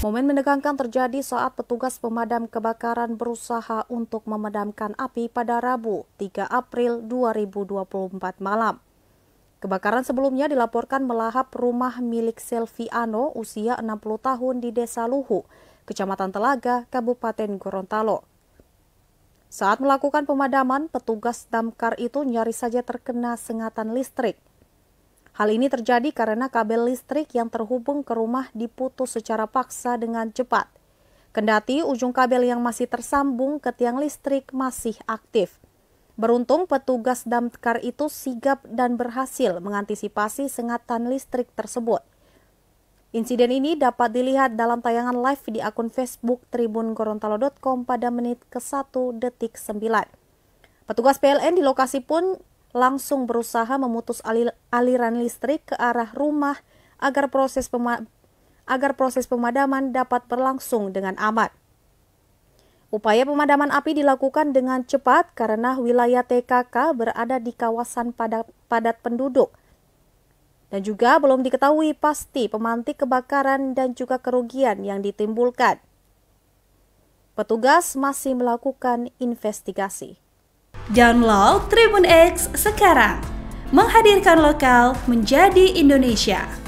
Momen menegangkan terjadi saat petugas pemadam kebakaran berusaha untuk memadamkan api pada Rabu, 3 April 2024 malam. Kebakaran sebelumnya dilaporkan melahap rumah milik Selviano usia 60 tahun di Desa Luhu, Kecamatan Telaga, Kabupaten Gorontalo. Saat melakukan pemadaman, petugas damkar itu nyaris saja terkena sengatan listrik. Hal ini terjadi karena kabel listrik yang terhubung ke rumah diputus secara paksa dengan cepat. Kendati ujung kabel yang masih tersambung ke tiang listrik masih aktif. Beruntung petugas damkar itu sigap dan berhasil mengantisipasi sengatan listrik tersebut. Insiden ini dapat dilihat dalam tayangan live di akun Facebook Tribun Gorontalo.com pada menit ke-1 detik 9. Petugas PLN di lokasi pun langsung berusaha memutus aliran listrik ke arah rumah agar proses agar proses pemadaman dapat berlangsung dengan aman. Upaya pemadaman api dilakukan dengan cepat karena wilayah TKK berada di kawasan padat, padat penduduk dan juga belum diketahui pasti pemantik kebakaran dan juga kerugian yang ditimbulkan. Petugas masih melakukan investigasi. Download Tribun X sekarang, menghadirkan lokal menjadi Indonesia.